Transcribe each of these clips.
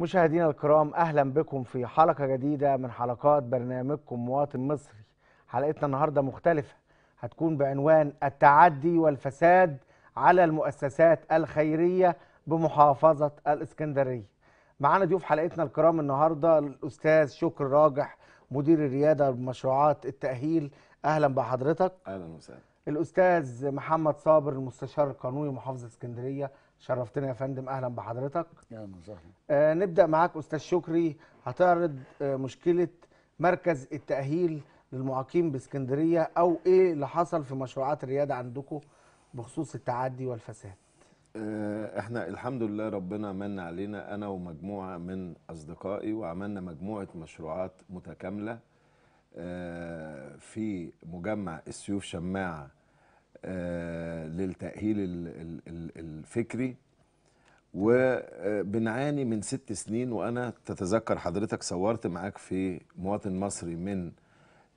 مشاهدينا الكرام اهلا بكم في حلقه جديده من حلقات برنامجكم مواطن مصري حلقتنا النهارده مختلفه هتكون بعنوان التعدي والفساد على المؤسسات الخيريه بمحافظه الاسكندريه معانا ضيوف حلقتنا الكرام النهارده الاستاذ شكر راجح مدير الرياده بمشروعات التاهيل اهلا بحضرتك اهلا وسهلا الاستاذ محمد صابر المستشار القانوني محافظه اسكندريه شرفتنا يا فندم اهلا بحضرتك اهلا وسهلا آه نبدا معاك استاذ شكري هتعرض آه مشكله مركز التاهيل للمعاقين باسكندريه او ايه اللي حصل في مشروعات الرياده عندكم بخصوص التعدي والفساد آه احنا الحمد لله ربنا من علينا انا ومجموعه من اصدقائي وعملنا مجموعه مشروعات متكامله آه، في مجمع السيوف شماعه للتأهيل الفكري وبنعاني من ست سنين وأنا تتذكر حضرتك صورت معاك في مواطن مصري من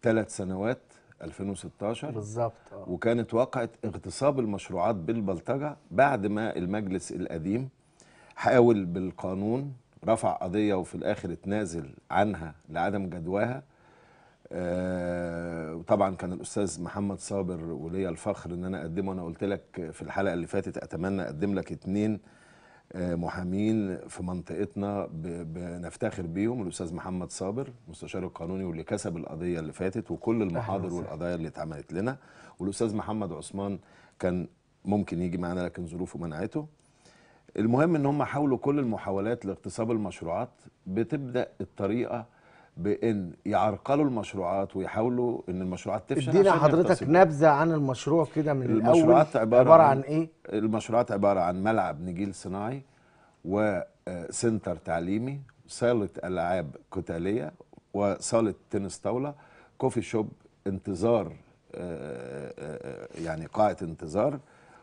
ثلاث سنوات 2016 بالظبط آه. وكانت واقعة اغتصاب المشروعات بالبلطجة بعد ما المجلس القديم حاول بالقانون رفع قضية وفي الآخر اتنازل عنها لعدم جدواها آه، وطبعا كان الاستاذ محمد صابر وليا الفخر ان انا اقدمه انا قلت لك في الحلقه اللي فاتت اتمنى اقدم لك اثنين آه، محامين في منطقتنا بنفتخر بيهم الاستاذ محمد صابر مستشار القانوني واللي كسب القضيه اللي فاتت وكل المحاضر والقضايا اللي اتعملت لنا والاستاذ محمد عثمان كان ممكن يجي معانا لكن ظروفه منعته المهم ان هم حاولوا كل المحاولات لاغتصاب المشروعات بتبدا الطريقه بان يعرقلوا المشروعات ويحاولوا ان المشروعات تفشل ادينا حضرتك نبذه عن المشروع كده من المشروعات الاول عبارة, عباره عن, عن ايه المشروعات عباره عن ملعب نجيل صناعي وسنتر آه، تعليمي صاله العاب قتاليه وصاله تنس طاوله كوفي شوب انتظار آه، آه، يعني قاعه انتظار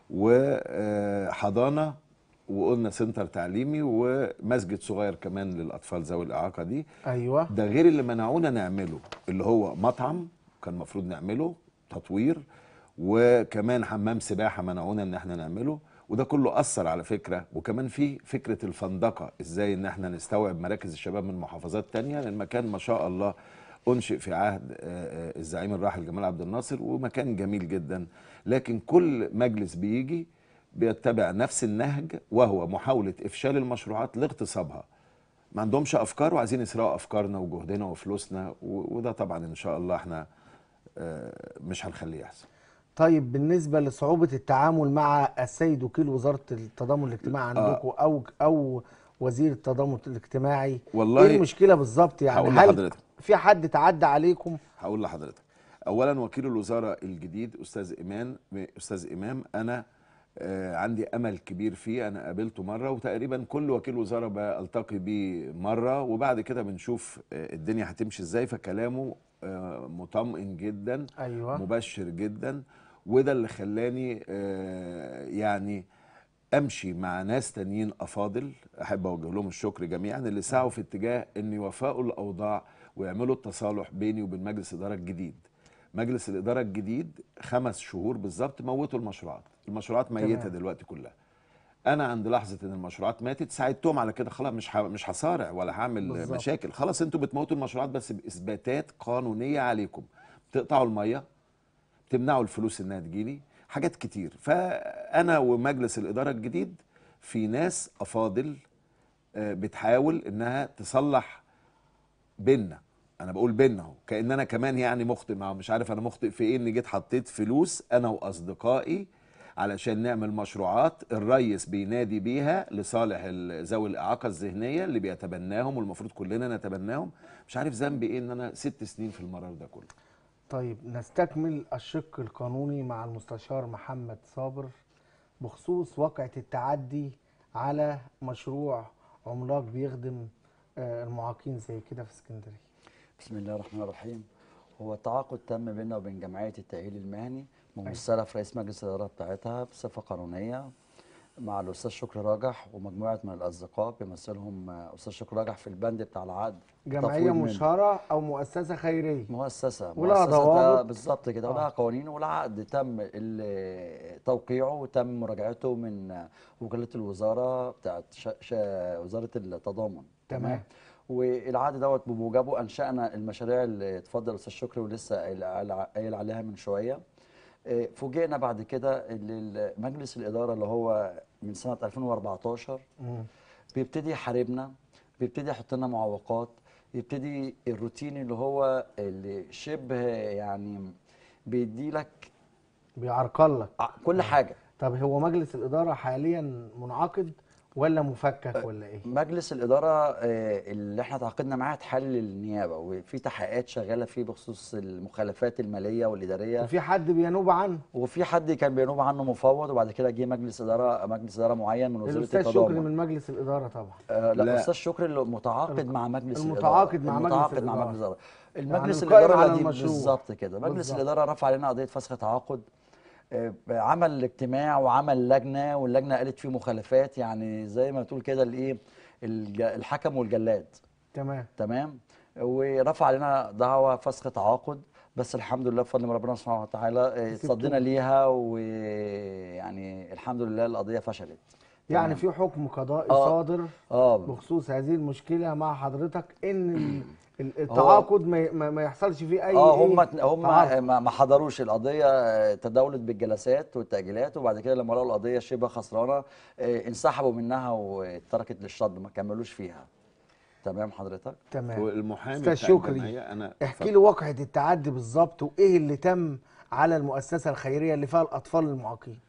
وحضانه وقلنا سنتر تعليمي ومسجد صغير كمان للاطفال ذوي الاعاقه دي ايوه ده غير اللي منعونا نعمله اللي هو مطعم كان المفروض نعمله تطوير وكمان حمام سباحه منعونا ان احنا نعمله وده كله اثر على فكره وكمان في فكره الفندقه ازاي ان احنا نستوعب مراكز الشباب من محافظات تانية لان المكان ما شاء الله انشئ في عهد آه، آه، الزعيم الراحل جمال عبد الناصر ومكان جميل جدا لكن كل مجلس بيجي بيتبع نفس النهج وهو محاولة إفشال المشروعات لاغتصابها ما عندهمش أفكار وعايزين يسرقوا أفكارنا وجهدنا وفلوسنا وده طبعا إن شاء الله احنا آه، مش هنخليه يحصل طيب بالنسبة لصعوبة التعامل مع السيد وكيل وزارة التضامن الاجتماعي آه. عندكم آه. أو أو وزير التضامن الاجتماعي والله إيه المشكلة بالظبط يعني هل لحضرتك. في حد تعدى عليكم؟ هقول لحضرتك أولا وكيل الوزارة الجديد أستاذ إيمان أستاذ إمام أنا آه، عندي امل كبير فيه انا قابلته مره وتقريبا كل وكيل وزاره بلتقي بيه مره وبعد كده بنشوف آه، الدنيا هتمشي ازاي فكلامه آه، مطمئن جدا أيوة. مبشر جدا وده اللي خلاني يعني امشي مع ناس تانيين افاضل احب اوجه لهم الشكر جميعا اللي سعوا في اتجاه ان يوفقوا الاوضاع ويعملوا التصالح بيني وبين مجلس الاداره الجديد مجلس الاداره الجديد خمس شهور بالظبط موتوا المشروعات المشروعات ميته تمام. دلوقتي كلها انا عند لحظه ان المشروعات ماتت ساعدتهم على كده خلاص مش مش هصارع ولا هعمل بالزبط. مشاكل خلاص انتوا بتموتوا المشروعات بس باثباتات قانونيه عليكم بتقطعوا الميه بتمنعوا الفلوس انها تجيلي حاجات كتير فانا ومجلس الاداره الجديد في ناس افاضل آه، بتحاول انها تصلح بيننا انا بقول بينا اهو كان انا كمان يعني مخطئ ما مش عارف انا مخطئ في ايه اني جيت حطيت فلوس انا واصدقائي علشان نعمل مشروعات الريس بينادي بيها لصالح ذوي الاعاقه الذهنيه اللي بيتبناهم والمفروض كلنا نتبناهم مش عارف ذنبي ايه ان انا ست سنين في المرار ده كله طيب نستكمل الشق القانوني مع المستشار محمد صابر بخصوص واقعة التعدي على مشروع عملاق بيخدم آه، المعاقين زي كده في اسكندريه بسم الله الرحمن الرحيم هو تعاقد تم بيننا وبين جمعيه التاهيل المهني ممثله في رئيس مجلس الاداره بتاعتها بصفه قانونيه مع الاستاذ شكري راجح ومجموعه من الاصدقاء بيمثلهم استاذ شكري راجح في البند بتاع العقد جمعيه مشهره او مؤسسه خيريه مؤسسه ولها ضوابط بالظبط كده آه. ولها قوانين والعقد تم توقيعه وتم مراجعته من وكاله الوزاره بتاعت شا شا وزاره التضامن تمام والعهد دوت بموجبه انشانا المشاريع اللي اتفضل استاذ شكري ولسه قايل عليها من شويه آه، فوجئنا بعد كده ان مجلس الاداره اللي هو من سنه 2014 بيبتدي يحاربنا بيبتدي يحط لنا معوقات يبتدي الروتين اللي هو اللي شبه يعني بيدي لك بيعرقل لك كل آه. حاجه طب هو مجلس الاداره حاليا منعقد ولا مفكك ولا ايه؟ مجلس الاداره آه، اللي احنا تعاقدنا معاه اتحل النيابه وفي تحقيقات شغاله فيه بخصوص المخالفات الماليه والاداريه وفي حد بينوب عنه وفي حد كان بينوب عنه مفوض وبعد كده جه مجلس اداره مجلس اداره معين من وزاره التضامن الاستاذ شكري من مجلس الاداره طبعا آه لا الاستاذ شكري متعاقد مع مجلس المتعاقد مع مجلس الاداره مع يعني مجلس الاداره المجلس يعني الاداره بالظبط كده مجلس الاداره رفع علينا قضيه فسخ تعاقد عمل اجتماع وعمل لجنه واللجنه قالت فيه مخالفات يعني زي ما تقول كده الايه الحكم والجلاد تمام تمام ورفع علينا دعوه فسخ تعاقد بس الحمد لله بفضل من ربنا سبحانه وتعالى آه، اتصدينا ليها ويعني الحمد لله القضيه فشلت يعني في حكم قضائي آه. صادر آه. بخصوص هذه المشكله مع حضرتك ان التعاقد ما, ما يحصلش فيه اي اه هم إيه هم ما حضروش القضيه آه، تداولت بالجلسات والتاجيلات وبعد كده لما لقوا القضيه شبه خسرانه آه، انسحبوا منها واتركت للشد ما كملوش فيها تمام حضرتك تمام والمحامي استاذ شكري انا احكي لي واقعه التعدي بالظبط وايه اللي تم على المؤسسه الخيريه اللي فيها الاطفال المعاقين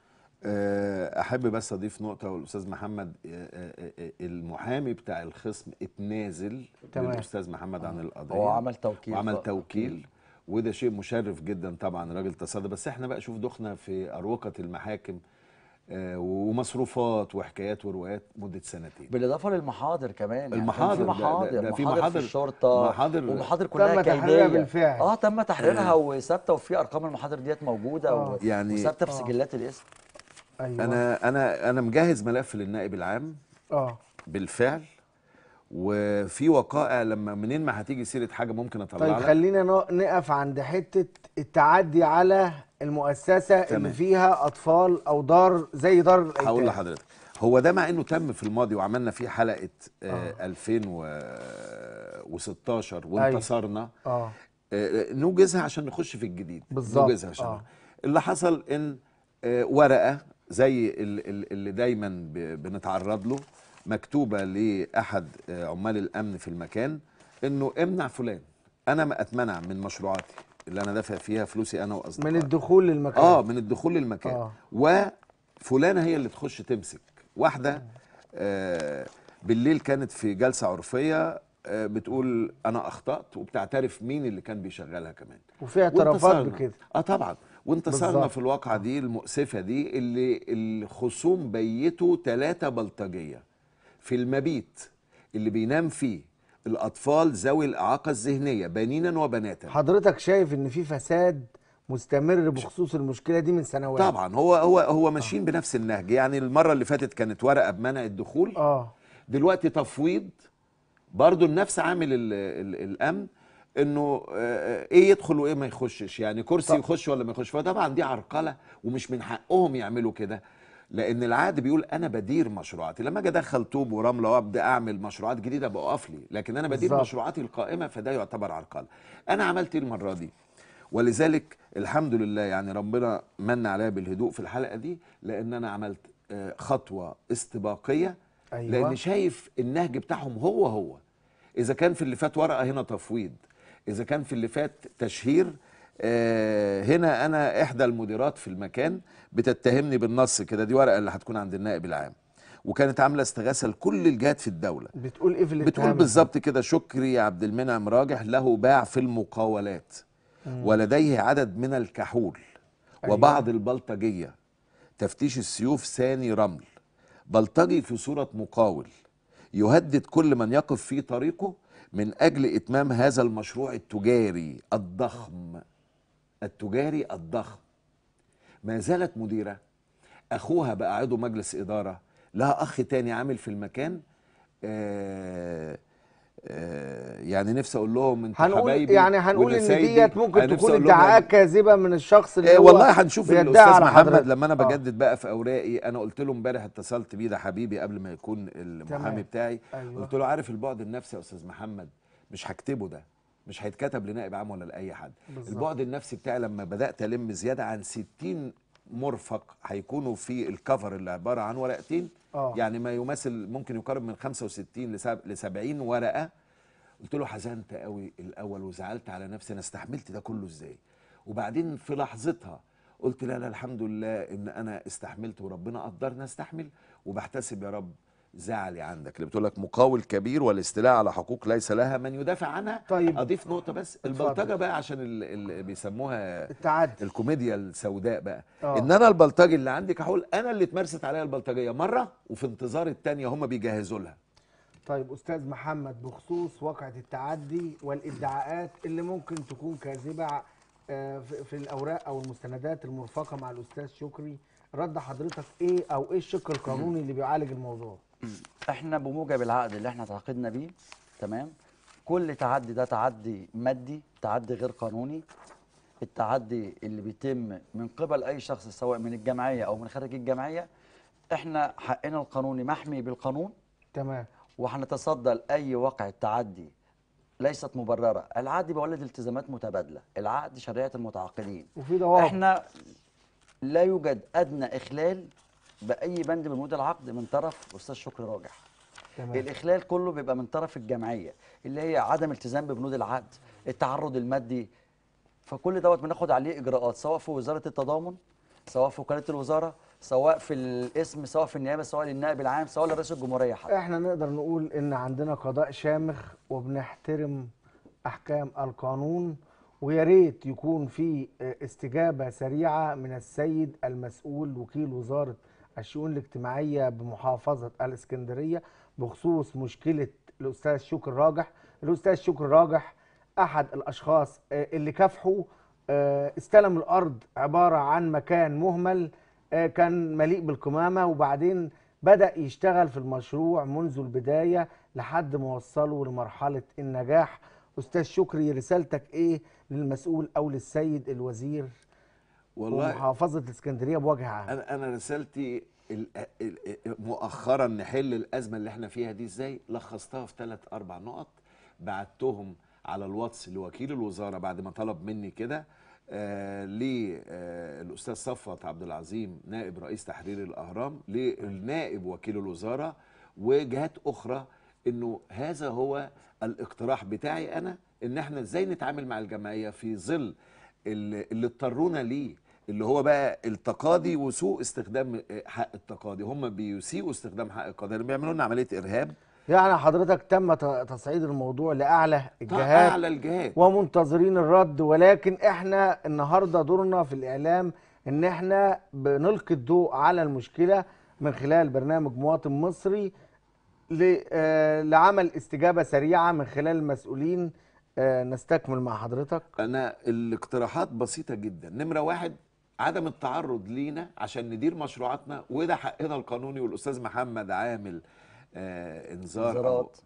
آه، احب بس اضيف نقطه والاستاذ محمد آه، آه، المحامي بتاع الخصم اتنازل تمام الاستاذ محمد عن القضيه هو عمل توكيل وعمل توكيل وده شيء مشرف جدا طبعا راجل تصدى بس احنا بقى شوف دخنا في اروقه المحاكم ومصروفات وحكايات وروايات مده سنتين بالاضافه للمحاضر كمان يعني المحاضر في محاضر ده ده في محاضر, محاضر في الشرطه محاضر ومحاضر كلها تم تحريرها بالفعل اه تم تحريرها وثابته وفي ارقام المحاضر ديت موجوده آه. و... يعني وثابته في سجلات الاسم أيوة. انا انا انا مجهز ملف للنائب العام اه بالفعل وفي وقائع لما منين ما هتيجي سيره حاجه ممكن اطلعها طيب خلينا نقف عند حته التعدي على المؤسسه تمام. اللي فيها اطفال او دار زي دار هقول لحضرتك هو ده مع انه تم في الماضي وعملنا فيه حلقه آه. آه 2016 أيوة. وانتصرنا أيوة. آه. آه نوجزها عشان نخش في الجديد بالظبط نوجزها عشان آه. اللي حصل ان آه ورقه زي اللي دايما بنتعرض له مكتوبه لاحد آه، عمال الامن في المكان انه امنع فلان انا ما اتمنع من مشروعاتي اللي انا دافع فيها فلوسي انا واصدقائي من الدخول للمكان اه من الدخول للمكان آه. وفلانه هي اللي تخش تمسك واحده آه بالليل كانت في جلسه عرفيه آه بتقول انا اخطات وبتعترف مين اللي كان بيشغلها كمان وفي اعترافات بكده اه طبعا وانتصرنا في الواقعه دي المؤسفه دي اللي الخصوم بيته ثلاثه بلطجيه في المبيت اللي بينام فيه الاطفال ذوي الاعاقه الذهنيه بنينا وبناتا حضرتك شايف ان في فساد مستمر بخصوص المشكله دي من سنوات طبعا هو هو هو آه. ماشيين آه. بنفس النهج يعني المره اللي فاتت كانت ورقه بمنع الدخول اه دلوقتي تفويض برضه النفس عامل الـ الـ الامن انه آه، آه، ايه يدخل وايه ما يخشش يعني كرسي طبعا. يخش ولا ما يخش فطبعا دي عرقله ومش من حقهم يعملوا كده لان العقد بيقول انا بدير مشروعاتي لما اجي ادخل طوب ورمله وابدا اعمل مشروعات جديده بقف لي لكن انا بدير بالزبط. مشروعاتي القائمه فده يعتبر عرقله انا عملت ايه المره دي ولذلك الحمد لله يعني ربنا من عليا بالهدوء في الحلقه دي لان انا عملت آه، خطوه استباقيه أيوة. لان شايف النهج بتاعهم هو هو اذا كان في اللي فات ورقه هنا تفويض اذا كان في اللي فات تشهير آه، هنا انا احدى المديرات في المكان بتتهمني بالنص كده دي ورقه اللي هتكون عند النائب العام وكانت عامله استغاثه لكل الجهات في الدوله بتقول ايه في بتقول بالظبط كده شكري عبد المنعم راجح له باع في المقاولات ولديه عدد من الكحول أيوة. وبعض البلطجيه تفتيش السيوف ثاني رمل بلطجي في صوره مقاول يهدد كل من يقف في طريقه من أجل إتمام هذا المشروع التجاري الضخم التجاري الضخم ما زالت مديرة أخوها بقى عضو مجلس إدارة لها أخ تاني عامل في المكان آه آه، يعني نفسي اقول لهم انتوا حبايبي يعني هنقول ان ديت ممكن تكون ادعاءات كاذبه من الشخص اللي آه، هو والله هنشوف الاستاذ محمد لما انا آه. بجدد بقى في اوراقي انا قلت له امبارح اتصلت بيه ده حبيبي قبل ما يكون المحامي بتاعي أيوة. قلت له عارف البعد النفسي يا استاذ محمد مش هكتبه ده مش هيتكتب لنائب عام ولا لاي حد بالزبط. البعد النفسي بتاعي لما بدات الم زياده عن 60 مرفق هيكونوا في الكفر اللي عباره عن ورقتين آه. يعني ما يماثل ممكن يقارب من 65 ل 70 ورقه قلت له حزنت قوي الاول وزعلت على نفسي انا استحملت ده كله ازاي وبعدين في لحظتها قلت لا لا الحمد لله ان انا استحملت وربنا قدرنا استحمل وبحتسب يا رب زعلي عندك اللي بتقول لك مقاول كبير والاستيلاء على حقوق ليس لها من يدافع عنها طيب اضيف نقطه بس البلطجه بقى عشان اللي بيسموها التعدي الكوميديا السوداء بقى أوه. ان انا البلطجي اللي عندي كحول انا اللي اتمارست عليا البلطجيه مره وفي انتظار الثانيه هم بيجهزوا لها طيب استاذ محمد بخصوص واقعه التعدي والادعاءات اللي ممكن تكون كاذبه آه، في الاوراق او المستندات المرفقه مع الاستاذ شكري رد حضرتك ايه او ايه الشق القانوني اللي بيعالج الموضوع احنا بموجب العقد اللي احنا تعاقدنا بيه تمام كل تعدي ده تعدي مادي تعدي غير قانوني التعدي اللي بيتم من قبل اي شخص سواء من الجمعيه او من خارج الجمعيه احنا حقنا القانوني محمي بالقانون تمام وهنتصدى لاي واقع تعدي ليست مبرره العقد بيولد التزامات متبادله العقد شريعه المتعاقدين وفي ضوابط احنا لا يوجد ادنى اخلال باي بند من بنود العقد من طرف استاذ شكر راجح تمام. الاخلال كله بيبقى من طرف الجمعيه اللي هي عدم التزام ببنود العقد التعرض المادي فكل دوت بناخد عليه اجراءات سواء في وزاره التضامن سواء في وكاله الوزاره سواء في الاسم سواء في النيابه سواء للنائب العام سواء لرئيس الجمهوريه حتى احنا نقدر نقول ان عندنا قضاء شامخ وبنحترم احكام القانون ويا ريت يكون في استجابه سريعه من السيد المسؤول وكيل وزاره الشؤون الاجتماعية بمحافظة الإسكندرية بخصوص مشكلة الأستاذ شكر راجح الأستاذ شكر راجح أحد الأشخاص آه، اللي كافحوا آه، استلم الأرض عبارة عن مكان مهمل آه، كان مليء بالقمامة وبعدين بدأ يشتغل في المشروع منذ البداية لحد ما وصله لمرحلة النجاح أستاذ شكري رسالتك إيه للمسؤول أو للسيد الوزير والله ومحافظه الاسكندريه بوجه عام انا انا رسالتي مؤخرا نحل الازمه اللي احنا فيها دي ازاي لخصتها في ثلاث اربع نقط بعتهم على الواتس لوكيل الوزاره بعد ما طلب مني كده آه للاستاذ آه صفوت عبد العظيم نائب رئيس تحرير الاهرام للنائب وكيل الوزاره وجهات اخرى انه هذا هو الاقتراح بتاعي انا ان احنا ازاي نتعامل مع الجمعيه في ظل اللي اضطرونا ليه اللي هو بقى التقاضي وسوء استخدام حق التقاضي هم بيسيئوا استخدام حق القاضي اللي بيعملوا لنا عمليه ارهاب يعني حضرتك تم تصعيد الموضوع لاعلى الجهات اعلى الجهات ومنتظرين الرد ولكن احنا النهارده دورنا في الاعلام ان احنا بنلقي الضوء على المشكله من خلال برنامج مواطن مصري آه، لعمل استجابه سريعه من خلال المسؤولين آه، نستكمل مع حضرتك انا الاقتراحات بسيطه جدا نمره واحد عدم التعرض لينا عشان ندير مشروعاتنا وده حقنا القانوني والاستاذ محمد عامل آه انذار انذارات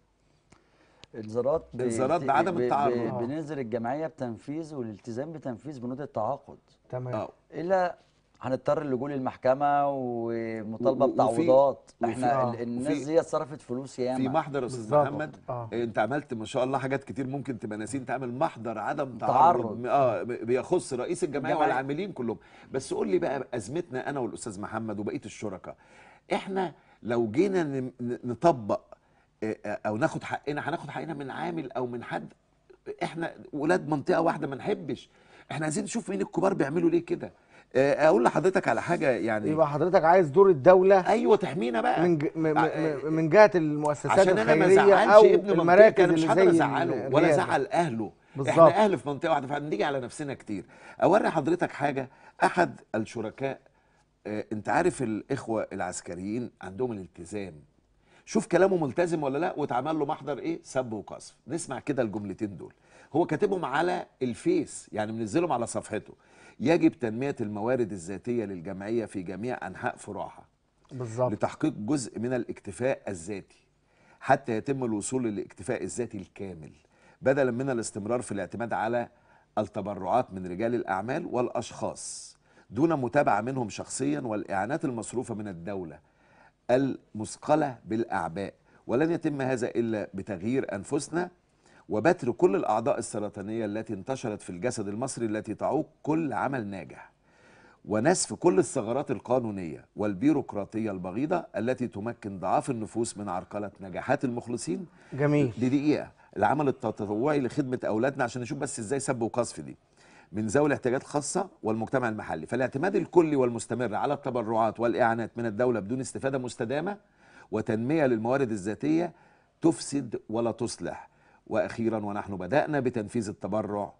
انذارات انذارات بعدم التعرض بننذر الجمعيه بتنفيذ والالتزام بتنفيذ بنود التعاقد تمام آه. الى هنضطر لجول للمحكمه ومطالبه بتعويضات احنا آه. الناس دي اتصرفت فلوس ياما في محضر يا استاذ محمد آه. انت عملت ما شاء الله حاجات كتير ممكن تبقى ناسين تعمل محضر عدم تعرض اه بيخص رئيس الجمعيه والعاملين كلهم بس قول لي بقى ازمتنا انا والاستاذ محمد وبقيه الشركاء احنا لو جينا نطبق آه، آه، او ناخد حقنا هناخد حقنا من عامل او من حد احنا ولاد منطقه واحده ما نحبش احنا عايزين نشوف مين الكبار بيعملوا ليه كده آه، اقول لحضرتك على حاجه يعني يبقى حضرتك عايز دور الدوله ايوه تحمينا بقى من آه، آه، من جهه المؤسسات عشان الخيريه انا ما ازعلش ابن المراكز انا مش هقدر ازعله ولا ازعل اهله بالظبط احنا اهل في منطقه واحده فبنيجي على نفسنا كتير اوري حضرتك حاجه احد الشركاء انت عارف الاخوه العسكريين عندهم الالتزام شوف كلامه ملتزم ولا لا واتعمل له محضر ايه سب وقصف نسمع كده الجملتين دول هو كاتبهم على الفيس يعني منزلهم على صفحته يجب تنمية الموارد الذاتية للجمعية في جميع أنحاء فروعها بالظبط لتحقيق جزء من الاكتفاء الذاتي حتى يتم الوصول للاكتفاء الذاتي الكامل بدلا من الاستمرار في الاعتماد على التبرعات من رجال الأعمال والأشخاص دون متابعة منهم شخصيا والإعانات المصروفة من الدولة المثقلة بالأعباء ولن يتم هذا إلا بتغيير أنفسنا وبتر كل الأعضاء السرطانية التي انتشرت في الجسد المصري التي تعوق كل عمل ناجح ونسف كل الثغرات القانونية والبيروقراطية البغيضة التي تمكن ضعاف النفوس من عرقلة نجاحات المخلصين جميل لدقيقة العمل التطوعي لخدمة أولادنا عشان نشوف بس إزاي سب وقصف دي من ذوي الاحتياجات الخاصة والمجتمع المحلي فالاعتماد الكلي والمستمر على التبرعات والإعانات من الدولة بدون استفادة مستدامة وتنمية للموارد الذاتية تفسد ولا تصلح واخيرا ونحن بدانا بتنفيذ التبرع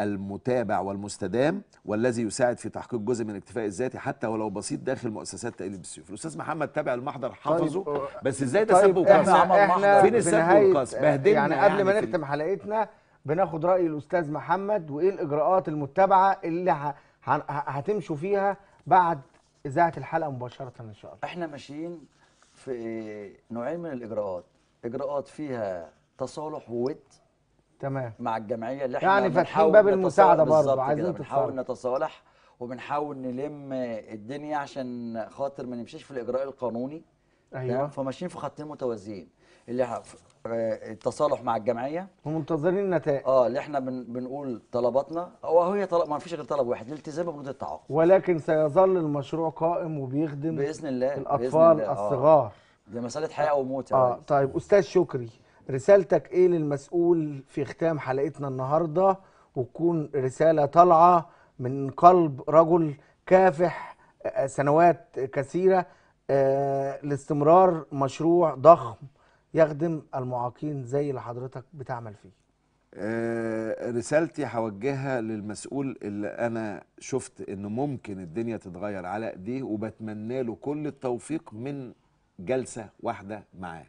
المتابع والمستدام والذي يساعد في تحقيق جزء من الاكتفاء الذاتي حتى ولو بسيط داخل مؤسسات تأليف السيوف الاستاذ محمد تابع المحضر حفظه طيب آه، بس ازاي ده طيب سب وقص فين السبب والقص بهدلنا يعني قبل يعني ما نختم حلقتنا بناخد راي الاستاذ محمد وايه الاجراءات المتبعه اللي ه... ه... هتمشوا فيها بعد اذاعه الحلقه مباشره ان شاء الله احنا ماشيين في نوعين من الاجراءات اجراءات فيها تصالح وود تمام مع الجمعيه اللي احنا يعني فاتحين باب المساعده برضه عايزين بنحاول نتصالح وبنحاول نلم الدنيا عشان خاطر ما نمشيش في الاجراء القانوني ايوه فماشيين في خطين متوازيين اللي آه، التصالح مع الجمعيه ومنتظرين النتائج اه اللي احنا بن بنقول طلباتنا وهي طلب ما فيش غير طلب واحد الالتزام بحدود التعاقد ولكن سيظل المشروع قائم وبيخدم باذن الله الاطفال بإذن الله. آه. الصغار آه. دي مساله حياه وموت آه. طيب استاذ شكري رسالتك ايه للمسؤول في ختام حلقتنا النهارده وتكون رساله طالعه من قلب رجل كافح آه، سنوات كثيره آه، لاستمرار مشروع ضخم يخدم المعاقين زي اللي حضرتك بتعمل فيه آه، رسالتي هوجهها للمسؤول اللي انا شفت ان ممكن الدنيا تتغير على ايديه وبتمنى له كل التوفيق من جلسه واحده معاه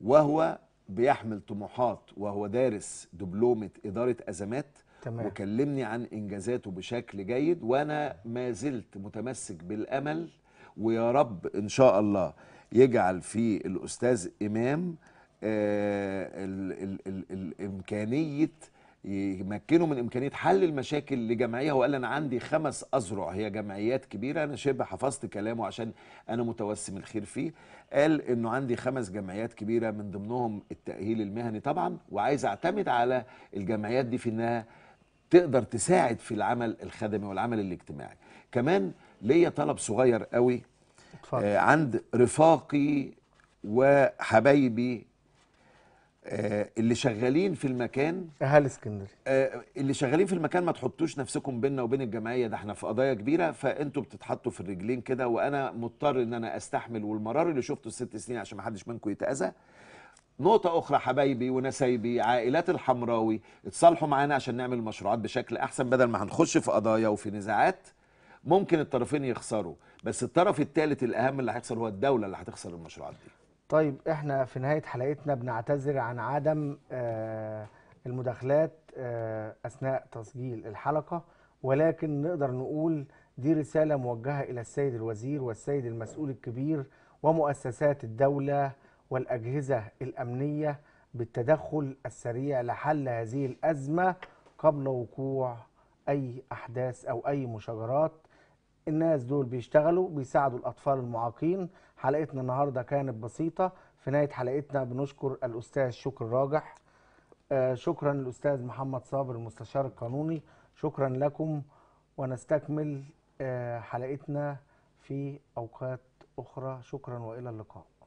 وهو بيحمل طموحات وهو دارس دبلومه اداره ازمات تمام. وكلمني عن انجازاته بشكل جيد وانا ما زلت متمسك بالامل ويا رب ان شاء الله يجعل في الاستاذ امام آه الـ الـ الـ الـ الامكانيه يمكنه من امكانيه حل المشاكل لجمعيه وقال انا عندي خمس اذرع هي جمعيات كبيره انا شبه حفظت كلامه عشان انا متوسم الخير فيه قال انه عندي خمس جمعيات كبيره من ضمنهم التاهيل المهني طبعا وعايز اعتمد على الجمعيات دي في انها تقدر تساعد في العمل الخدمي والعمل الاجتماعي كمان ليا طلب صغير قوي آه عند رفاقي وحبايبي آه اللي شغالين في المكان اهالي اسكندريه آه اللي شغالين في المكان ما تحطوش نفسكم بيننا وبين الجمعيه ده احنا في قضايا كبيره فانتوا بتتحطوا في الرجلين كده وانا مضطر ان انا استحمل والمرار اللي شفته الست سنين عشان ما حدش منكم يتاذى نقطة أخرى حبايبي ونسايبي عائلات الحمراوي اتصالحوا معانا عشان نعمل مشروعات بشكل أحسن بدل ما هنخش في قضايا وفي نزاعات ممكن الطرفين يخسروا بس الطرف الثالث الأهم اللي هيخسر هو الدولة اللي هتخسر المشروعات دي طيب احنا في نهايه حلقتنا بنعتذر عن عدم آه، المداخلات آه، اثناء تسجيل الحلقه ولكن نقدر نقول دي رساله موجهه الى السيد الوزير والسيد المسؤول الكبير ومؤسسات الدوله والاجهزه الامنيه بالتدخل السريع لحل هذه الازمه قبل وقوع اي احداث او اي مشاجرات الناس دول بيشتغلوا بيساعدوا الأطفال المعاقين حلقتنا النهاردة كانت بسيطة في نهاية حلقتنا بنشكر الأستاذ شكر راجح آه، شكرا للأستاذ محمد صابر المستشار القانوني شكرا لكم ونستكمل آه، حلقتنا في أوقات أخرى شكرا وإلى اللقاء